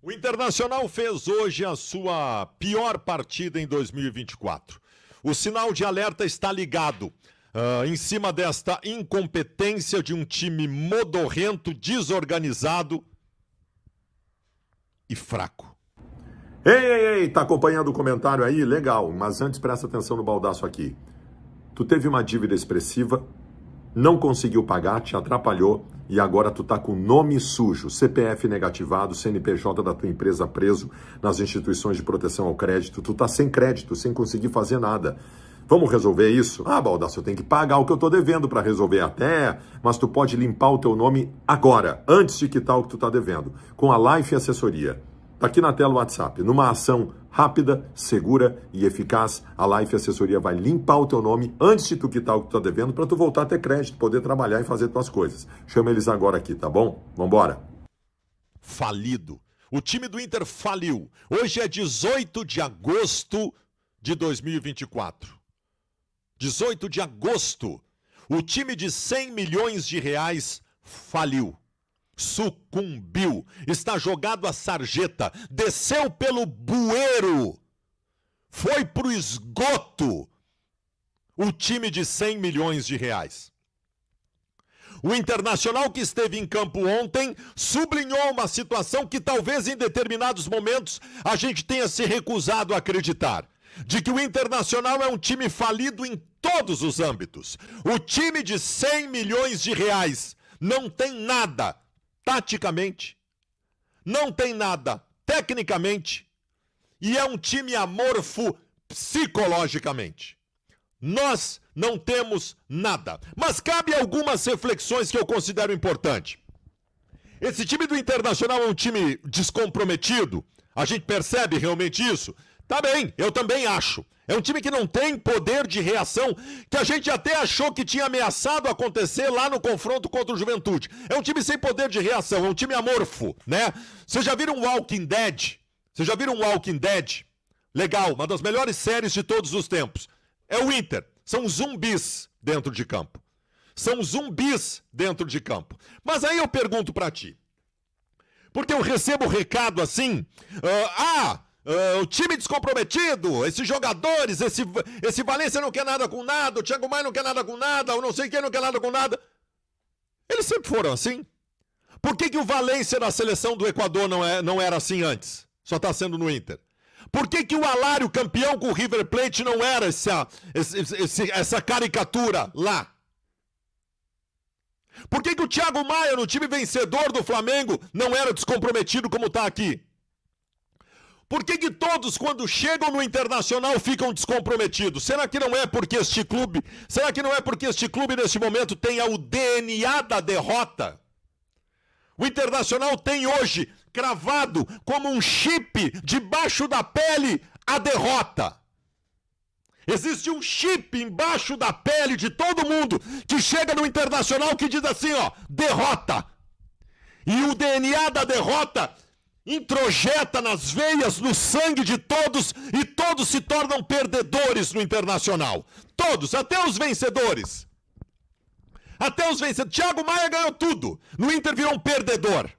O Internacional fez hoje a sua pior partida em 2024. O sinal de alerta está ligado uh, em cima desta incompetência de um time modorrento, desorganizado e fraco. Ei, ei, ei, tá acompanhando o comentário aí? Legal, mas antes presta atenção no baldaço aqui. Tu teve uma dívida expressiva, não conseguiu pagar, te atrapalhou e agora tu tá com nome sujo, CPF negativado, CNPJ da tua empresa preso nas instituições de proteção ao crédito, tu tá sem crédito, sem conseguir fazer nada. Vamos resolver isso? Ah, Baldaço, eu tenho que pagar o que eu tô devendo para resolver até, mas tu pode limpar o teu nome agora, antes de quitar o que tu tá devendo, com a Life Assessoria. Está aqui na tela o WhatsApp. Numa ação rápida, segura e eficaz, a Life Assessoria vai limpar o teu nome antes de tu quitar o que tu tá devendo para tu voltar a ter crédito, poder trabalhar e fazer tuas coisas. Chama eles agora aqui, tá bom? Vambora. Falido. O time do Inter faliu. Hoje é 18 de agosto de 2024. 18 de agosto. O time de 100 milhões de reais faliu sucumbiu, está jogado a sarjeta, desceu pelo bueiro, foi para o esgoto o time de 100 milhões de reais. O internacional que esteve em campo ontem sublinhou uma situação que talvez em determinados momentos a gente tenha se recusado a acreditar de que o Internacional é um time falido em todos os âmbitos. O time de 100 milhões de reais não tem nada taticamente, não tem nada tecnicamente e é um time amorfo psicologicamente. Nós não temos nada, mas cabe algumas reflexões que eu considero importante. Esse time do Internacional é um time descomprometido, a gente percebe realmente isso. Tá bem, eu também acho. É um time que não tem poder de reação, que a gente até achou que tinha ameaçado acontecer lá no confronto contra o Juventude. É um time sem poder de reação, é um time amorfo, né? Vocês já viram Walking Dead? Vocês já viram Walking Dead? Legal, uma das melhores séries de todos os tempos. É o Inter. São zumbis dentro de campo. São zumbis dentro de campo. Mas aí eu pergunto para ti. Porque eu recebo recado assim: uh, ah, ah Uh, o time descomprometido, esses jogadores, esse, esse Valência não quer nada com nada, o Thiago Maia não quer nada com nada, o não sei quem não quer nada com nada. Eles sempre foram assim. Por que, que o Valência da seleção do Equador não, é, não era assim antes? Só está sendo no Inter. Por que, que o Alário campeão com o River Plate não era essa, essa, essa caricatura lá? Por que, que o Thiago Maia, no time vencedor do Flamengo, não era descomprometido como está aqui? Por que, que todos, quando chegam no Internacional, ficam descomprometidos? Será que não é porque este clube. Será que não é porque este clube, neste momento, tem o DNA da derrota? O Internacional tem hoje cravado como um chip debaixo da pele a derrota. Existe um chip embaixo da pele de todo mundo que chega no Internacional que diz assim, ó, derrota. E o DNA da derrota introjeta nas veias, no sangue de todos e todos se tornam perdedores no internacional. Todos, até os vencedores. Até os vencedores. Thiago Maia ganhou tudo. No Inter virou um perdedor.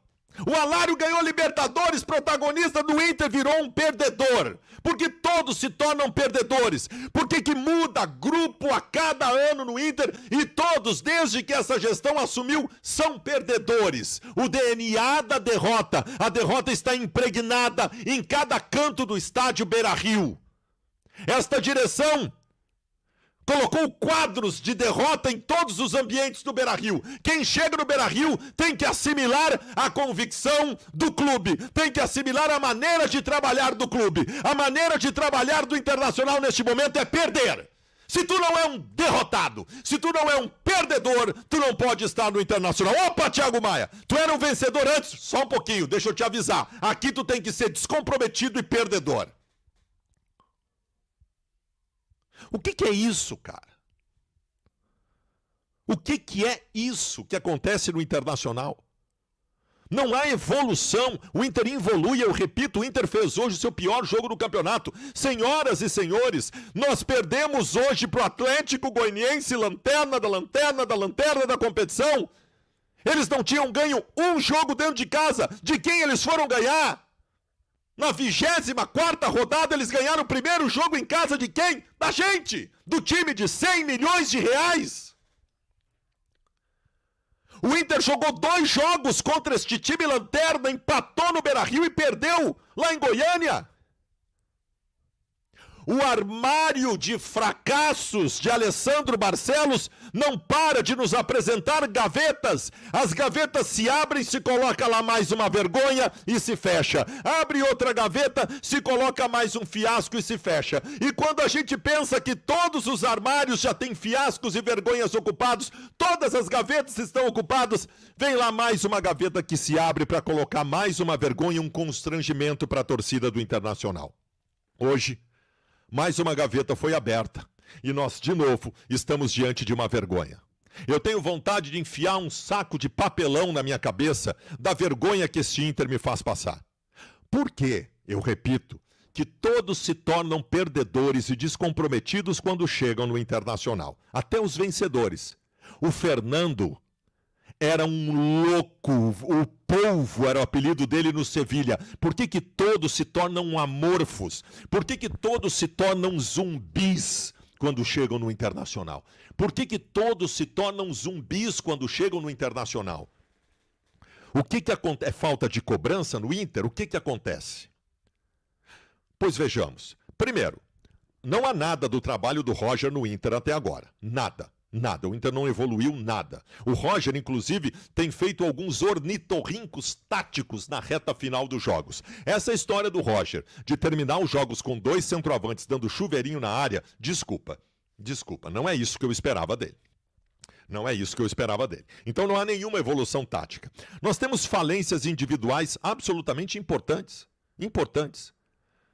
O Alário ganhou Libertadores, protagonista do Inter virou um perdedor. Porque todos se tornam perdedores. Porque que muda grupo a cada ano no Inter e todos, desde que essa gestão assumiu, são perdedores. O DNA da derrota, a derrota está impregnada em cada canto do estádio Beira-Rio. Esta direção colocou quadros de derrota em todos os ambientes do Beira Rio. Quem chega no Beira Rio tem que assimilar a convicção do clube, tem que assimilar a maneira de trabalhar do clube. A maneira de trabalhar do Internacional neste momento é perder. Se tu não é um derrotado, se tu não é um perdedor, tu não pode estar no Internacional. Opa, Thiago Maia, tu era um vencedor antes? Só um pouquinho, deixa eu te avisar. Aqui tu tem que ser descomprometido e perdedor. O que, que é isso, cara? O que, que é isso que acontece no internacional? Não há evolução. O Inter evolui, eu repito, o Inter fez hoje o seu pior jogo do campeonato. Senhoras e senhores, nós perdemos hoje para o Atlético Goianiense, lanterna da lanterna da lanterna da competição. Eles não tinham ganho um jogo dentro de casa. De quem eles foram ganhar? Na 24 rodada, eles ganharam o primeiro jogo em casa de quem? Da gente! Do time de 100 milhões de reais! O Inter jogou dois jogos contra este time lanterna, empatou no Beira Rio e perdeu lá em Goiânia. O armário de fracassos de Alessandro Barcelos não para de nos apresentar gavetas. As gavetas se abrem, se coloca lá mais uma vergonha e se fecha. Abre outra gaveta, se coloca mais um fiasco e se fecha. E quando a gente pensa que todos os armários já têm fiascos e vergonhas ocupados, todas as gavetas estão ocupadas, vem lá mais uma gaveta que se abre para colocar mais uma vergonha, um constrangimento para a torcida do Internacional. Hoje, mais uma gaveta foi aberta e nós, de novo, estamos diante de uma vergonha. Eu tenho vontade de enfiar um saco de papelão na minha cabeça da vergonha que este Inter me faz passar. Por que, Eu repito, que todos se tornam perdedores e descomprometidos quando chegam no Internacional, até os vencedores. O Fernando era um louco. O polvo era o apelido dele no Sevilha. Por que, que todos se tornam amorfos? Por que, que todos se tornam zumbis? Quando chegam no internacional? Por que, que todos se tornam zumbis quando chegam no internacional? O que, que acontece? É falta de cobrança no Inter? O que, que acontece? Pois vejamos. Primeiro, não há nada do trabalho do Roger no Inter até agora. Nada. Nada, o Inter não evoluiu nada. O Roger, inclusive, tem feito alguns ornitorrincos táticos na reta final dos jogos. Essa é história do Roger, de terminar os jogos com dois centroavantes dando chuveirinho na área, desculpa, desculpa, não é isso que eu esperava dele. Não é isso que eu esperava dele. Então não há nenhuma evolução tática. Nós temos falências individuais absolutamente importantes. Importantes.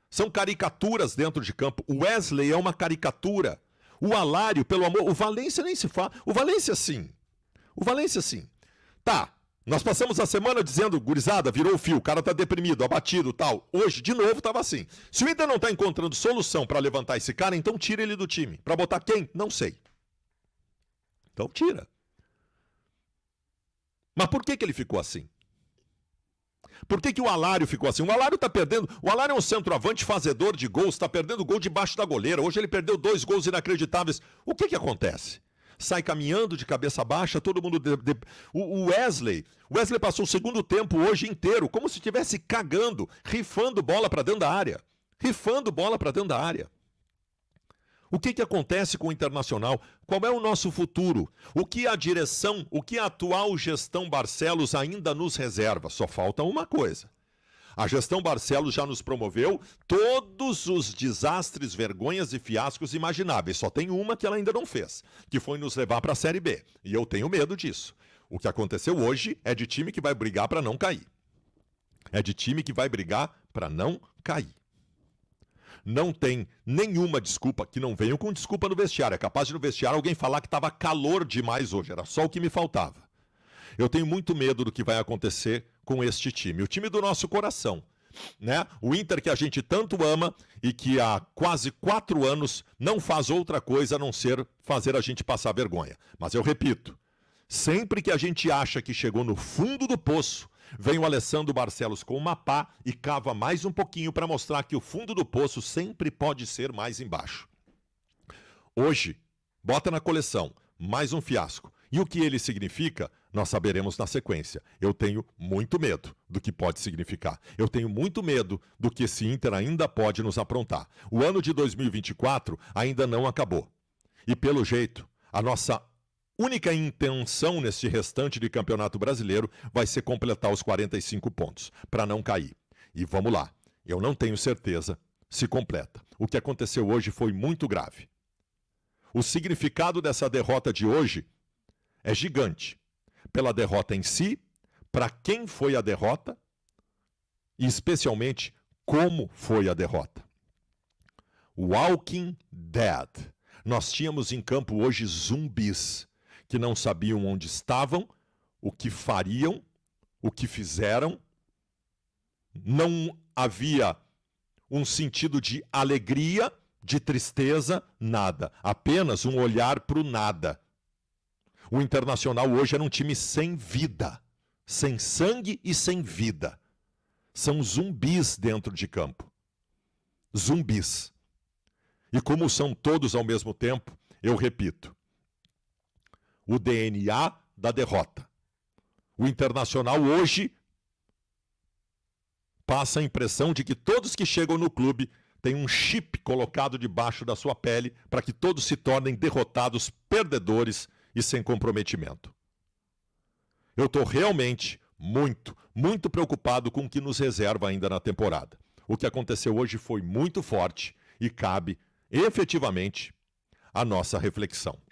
São caricaturas dentro de campo. O Wesley é uma caricatura. O Alário, pelo amor. O Valência nem se fala. O Valência sim. O Valência sim. Tá. Nós passamos a semana dizendo, gurizada, virou o fio, o cara tá deprimido, abatido tal. Hoje, de novo, tava assim. Se o Inter não tá encontrando solução para levantar esse cara, então tira ele do time. Para botar quem? Não sei. Então tira. Mas por que, que ele ficou assim? Por que, que o Alário ficou assim? O Alário está perdendo. O Alário é um centroavante fazedor de gols, está perdendo gol debaixo da goleira. Hoje ele perdeu dois gols inacreditáveis. O que, que acontece? Sai caminhando de cabeça baixa, todo mundo. De, de... O Wesley. O Wesley passou o segundo tempo hoje inteiro, como se estivesse cagando, rifando bola para dentro da área. Rifando bola para dentro da área. O que, que acontece com o internacional? Qual é o nosso futuro? O que a direção, o que a atual gestão Barcelos ainda nos reserva? Só falta uma coisa. A gestão Barcelos já nos promoveu todos os desastres, vergonhas e fiascos imagináveis. Só tem uma que ela ainda não fez, que foi nos levar para a Série B. E eu tenho medo disso. O que aconteceu hoje é de time que vai brigar para não cair. É de time que vai brigar para não cair não tem nenhuma desculpa, que não venham com desculpa no vestiário. É capaz de no vestiário alguém falar que estava calor demais hoje, era só o que me faltava. Eu tenho muito medo do que vai acontecer com este time, o time do nosso coração. Né? O Inter que a gente tanto ama e que há quase quatro anos não faz outra coisa a não ser fazer a gente passar vergonha. Mas eu repito, Sempre que a gente acha que chegou no fundo do poço, vem o Alessandro Barcelos com uma pá e cava mais um pouquinho para mostrar que o fundo do poço sempre pode ser mais embaixo. Hoje, bota na coleção mais um fiasco. E o que ele significa, nós saberemos na sequência. Eu tenho muito medo do que pode significar. Eu tenho muito medo do que esse Inter ainda pode nos aprontar. O ano de 2024 ainda não acabou. E pelo jeito, a nossa única intenção neste restante de campeonato brasileiro vai ser completar os 45 pontos, para não cair. E vamos lá, eu não tenho certeza se completa. O que aconteceu hoje foi muito grave. O significado dessa derrota de hoje é gigante. Pela derrota em si, para quem foi a derrota e, especialmente, como foi a derrota. Walking Dead. Nós tínhamos em campo hoje zumbis que não sabiam onde estavam, o que fariam, o que fizeram. Não havia um sentido de alegria, de tristeza, nada. Apenas um olhar para o nada. O Internacional hoje era um time sem vida, sem sangue e sem vida. São zumbis dentro de campo. Zumbis. E como são todos ao mesmo tempo, eu repito, o DNA da derrota. O Internacional hoje passa a impressão de que todos que chegam no clube têm um chip colocado debaixo da sua pele para que todos se tornem derrotados, perdedores e sem comprometimento. Eu estou realmente muito, muito preocupado com o que nos reserva ainda na temporada. O que aconteceu hoje foi muito forte e cabe efetivamente à nossa reflexão.